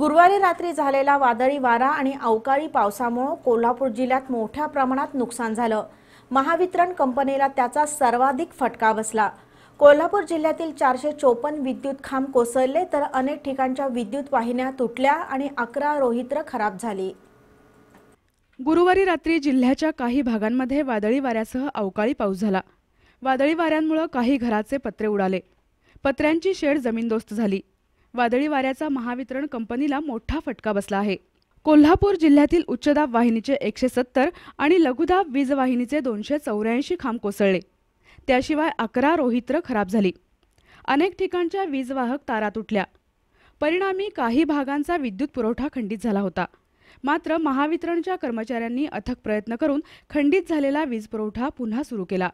गुरुवारी रात्री झालेला वादळी वारा आणि अवकाळी पावसामुळं कोल्हापूर जिल्ह्यात मोठ्या प्रमाणात नुकसान झालं महावितरण कंपनीला त्याचा सर्वाधिक फटका बसला कोल्हापूर जिल्ह्यातील चारशे चोपन्न विद्युत खांब कोसळले तर अनेक ठिकाणच्या विद्युत वाहिन्या तुटल्या आणि अकरा रोहित्र खराब झाली गुरुवारी रात्री जिल्ह्याच्या काही भागांमध्ये वादळी वाऱ्यासह अवकाळी पाऊस झाला वादळी वाऱ्यांमुळे काही घराचे पत्रे उडाले पत्र्यांची शेड जमीनदोस्त झाली वादळी वाऱ्याचा महावितरण कंपनीला मोठा फटका बसला आहे कोल्हापूर जिल्ह्यातील उच्चदाब वाहिनीचे एकशे सत्तर आणि लघुदाब वीज वाहिनीचे दोनशे चौऱ्याऐंशी खांब कोसळले त्याशिवाय अकरा रोहित्र खराब झाली अनेक ठिकाणच्या वीजवाहक तारा तुटल्या परिणामी काही भागांचा विद्युत पुरवठा खंडित झाला होता मात्र महावितरणच्या कर्मचाऱ्यांनी अथक प्रयत्न करून खंडित झालेला वीज पुरवठा पुन्हा सुरू केला